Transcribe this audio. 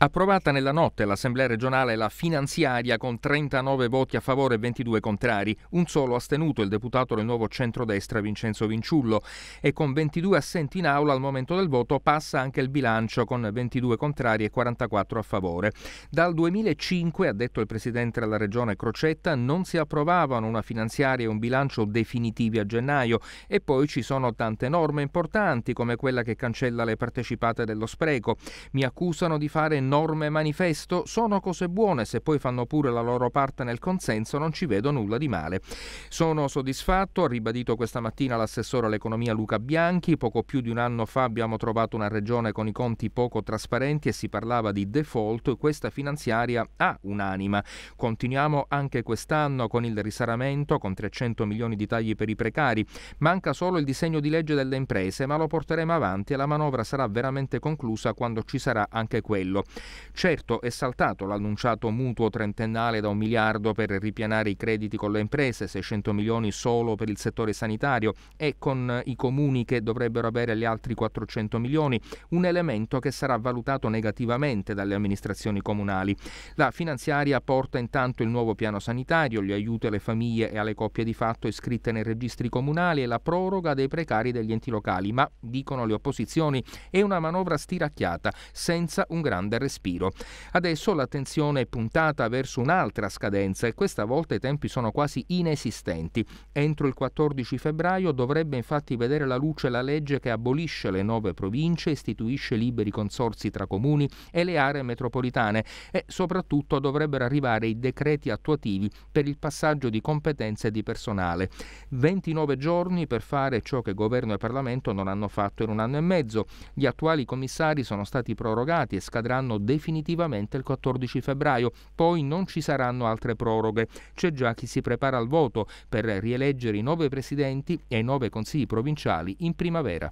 Approvata nella notte l'Assemblea regionale la finanziaria con 39 voti a favore e 22 contrari, un solo astenuto il deputato del nuovo centrodestra Vincenzo Vinciullo e con 22 assenti in aula al momento del voto passa anche il bilancio con 22 contrari e 44 a favore. Dal 2005, ha detto il presidente della regione Crocetta, non si approvavano una finanziaria e un bilancio definitivi a gennaio e poi ci sono tante norme importanti come quella che cancella le partecipate dello spreco. Mi accusano di fare norme manifesto sono cose buone, se poi fanno pure la loro parte nel consenso non ci vedo nulla di male. Sono soddisfatto, ha ribadito questa mattina l'assessore all'economia Luca Bianchi, poco più di un anno fa abbiamo trovato una regione con i conti poco trasparenti e si parlava di default, questa finanziaria ha un'anima. Continuiamo anche quest'anno con il risaramento, con 300 milioni di tagli per i precari. Manca solo il disegno di legge delle imprese, ma lo porteremo avanti e la manovra sarà veramente conclusa quando ci sarà anche quello. Certo è saltato l'annunciato mutuo trentennale da un miliardo per ripianare i crediti con le imprese, 600 milioni solo per il settore sanitario e con i comuni che dovrebbero avere gli altri 400 milioni, un elemento che sarà valutato negativamente dalle amministrazioni comunali. La finanziaria porta intanto il nuovo piano sanitario, gli aiuti alle famiglie e alle coppie di fatto iscritte nei registri comunali e la proroga dei precari degli enti locali, ma, dicono le opposizioni, è una manovra stiracchiata, senza un grande risultato respiro. Adesso l'attenzione è puntata verso un'altra scadenza e questa volta i tempi sono quasi inesistenti. Entro il 14 febbraio dovrebbe infatti vedere la luce la legge che abolisce le nove province, istituisce liberi consorsi tra comuni e le aree metropolitane e soprattutto dovrebbero arrivare i decreti attuativi per il passaggio di competenze di personale. 29 giorni per fare ciò che governo e Parlamento non hanno fatto in un anno e mezzo. Gli attuali commissari sono stati prorogati e scadranno definitivamente il 14 febbraio, poi non ci saranno altre proroghe. C'è già chi si prepara al voto per rieleggere i nove presidenti e i nove consigli provinciali in primavera.